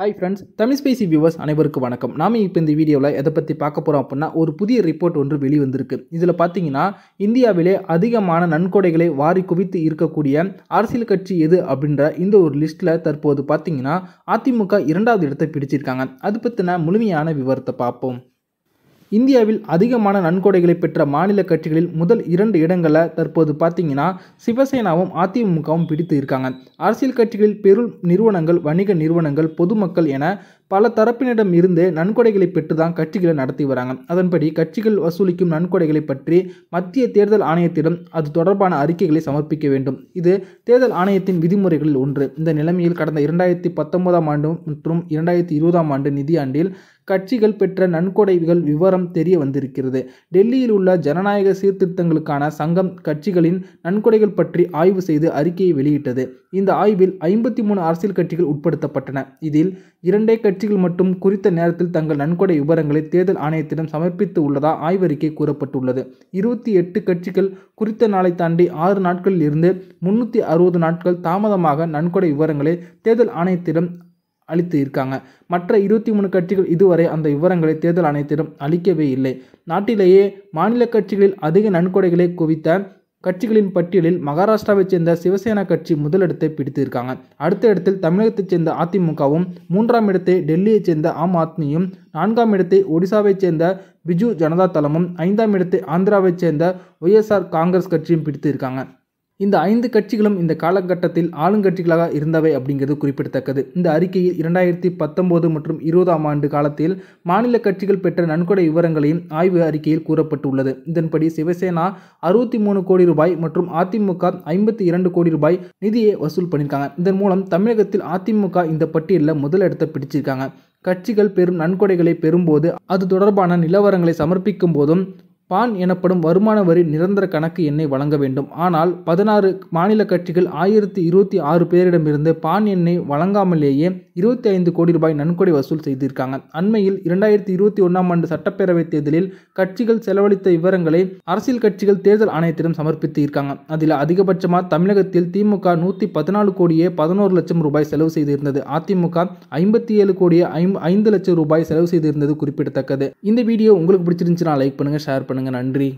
hi friends Tamil ஸ்பேசி viewers அனைவருக்கும் வணக்கம் நாம இப்போ இந்த வீடியோவில் எதை பற்றி பார்க்க போகிறோம் அப்படின்னா ஒரு புதிய ரிப்போர்ட் ஒன்று வெளிவந்திருக்கு இதில் பார்த்தீங்கன்னா இந்தியாவிலே அதிகமான நன்கொடைகளை வாரி குவித்து இருக்கக்கூடிய அரசியல் கட்சி எது அப்படின்ற இந்த ஒரு லிஸ்ட்டில் தற்போது பார்த்தீங்கன்னா அதிமுக இரண்டாவது இடத்தை பிடிச்சிருக்காங்க அது பற்றின முழுமையான விவரத்தை பார்ப்போம் இந்தியாவில் அதிகமான நன்கொடைகளை பெற்ற மாநில கட்சிகளில் முதல் இரண்டு இடங்களில் தற்போது பார்த்தீங்கன்னா சிவசேனாவும் அதிமுகவும் பிடித்து இருக்காங்க அரசியல் கட்சிகளில் பெரும் நிறுவனங்கள் வணிக நிறுவனங்கள் பொதுமக்கள் என பல தரப்பினிடம் இருந்து நன்கொடைகளை பெற்றுதான் கட்சிகளை நடத்தி வராங்க அதன்படி கட்சிகள் வசூலிக்கும் நன்கொடைகளை பற்றி மத்திய தேர்தல் ஆணையத்திடம் அது தொடர்பான அறிக்கைகளை சமர்ப்பிக்க வேண்டும் இது தேர்தல் ஆணையத்தின் விதிமுறைகளில் ஒன்று இந்த நிலைமையில் கடந்த இரண்டாயிரத்தி பத்தொன்பதாம் ஆண்டு மற்றும் இரண்டாயிரத்தி இருபதாம் ஆண்டு நிதியாண்டில் கட்சிகள் பெற்ற நன்கொடைகள் விவரம் தெரிய வந்திருக்கிறது டெல்லியில் உள்ள ஜனநாயக சீர்திருத்தங்களுக்கான சங்கம் கட்சிகளின் நன்கொடைகள் பற்றி ஆய்வு செய்து அறிக்கையை வெளியிட்டது இந்த ஆய்வில் ஐம்பத்தி மூணு அரசியல் கட்சிகள் உட்படுத்தப்பட்டன இதில் இரண்டே கட்சி கட்சிகள் மட்டும் குறித்த நேரத்தில் தங்கள் நன்கொடை விவரங்களை தேர்தல் ஆணையத்திடம் சமர்ப்பித்து உள்ளதா ஆய்வறிக்கை கூறப்பட்டுள்ளது இருபத்தி எட்டு கட்சிகள் குறித்த நாளை தாண்டி ஆறு நாட்களில் இருந்து முன்னூற்றி அறுபது நாட்கள் தாமதமாக நன்கொடை விவரங்களை தேர்தல் ஆணையத்திடம் அளித்து இருக்காங்க மற்ற இருபத்தி மூணு கட்சிகள் இதுவரை அந்த விவரங்களை தேர்தல் ஆணையத்திடம் அளிக்கவே இல்லை நாட்டிலேயே மாநில கட்சிகளில் அதிக நன்கொடைகளை குவித்த கட்சிகளின் பட்டியலில் மகாராஷ்டிராவைச் சேர்ந்த சிவசேனா கட்சி முதலிடத்தை பிடித்திருக்காங்க அடுத்த இடத்தில் தமிழகத்தைச் சேர்ந்த அதிமுகவும் மூன்றாம் இடத்தை டெல்லியைச் சேர்ந்த ஆம் ஆத்மியும் நான்காம் இடத்தை ஒடிசாவைச் சேர்ந்த பிஜு ஜனதா தளமும் ஐந்தாம் இடத்தை ஆந்திராவைச் சேர்ந்த ஒய்எஸ்ஆர் காங்கிரஸ் கட்சியும் பிடித்திருக்காங்க இந்த ஐந்து கட்சிகளும் இந்த காலகட்டத்தில் ஆளுங்கட்சிகளாக இருந்தவை அப்படிங்கிறது குறிப்பிடத்தக்கது இந்த அறிக்கையில் இரண்டாயிரத்தி பத்தொம்போது மற்றும் இருபதாம் ஆண்டு காலத்தில் மாநில கட்சிகள் பெற்ற நன்கொடை விவரங்களையும் ஆய்வு அறிக்கையில் கூறப்பட்டுள்ளது இதன்படி சிவசேனா அறுபத்தி மூணு கோடி ரூபாய் மற்றும் அதிமுக ஐம்பத்தி இரண்டு கோடி ரூபாய் நிதியை வசூல் பண்ணியிருக்காங்க இதன் மூலம் தமிழகத்தில் அதிமுக இந்த பட்டியலில் முதலிடத்தை பிடிச்சிருக்காங்க கட்சிகள் பெரும் நன்கொடைகளை பெறும்போது அது தொடர்பான நிலவரங்களை சமர்ப்பிக்கும் போதும் பான் எனப்படும் வருமான வரி நிரந்தர கணக்கு எண்ணை வழங்க வேண்டும் ஆனால் பதினாறு மாநில கட்சிகள் ஆயிரத்தி இருபத்தி ஆறு பேரிடமிருந்து பான் எண்ணை வழங்காமலேயே இருபத்தி ஐந்து கோடி ரூபாய் நன்கொடை வசூல் செய்திருக்காங்க அண்மையில் இரண்டாயிரத்தி இருபத்தி ஒன்றாம் ஆண்டு சட்டப்பேரவைத் தேர்தலில் கட்சிகள் செலவழித்த விவரங்களை அரசியல் கட்சிகள் தேர்தல் ஆணையத்திடம் சமர்ப்பித்து இருக்காங்க அதில் அதிகபட்சமாக தமிழகத்தில் திமுக நூற்றி பதினாலு கோடியே பதினோரு லட்சம் ரூபாய் செலவு செய்திருந்தது அதிமுக ஐம்பத்தி ஏழு கோடியே ஐந்து லட்சம் ரூபாய் செலவு செய்திருந்தது குறிப்பிடத்தக்கது இந்த வீடியோ உங்களுக்கு பிடிச்சிருந்துச்சுன்னா லைக் பண்ணுங்கள் ஷேர் பண்ணுங்கள் பண்ணுங்கள் நன்றி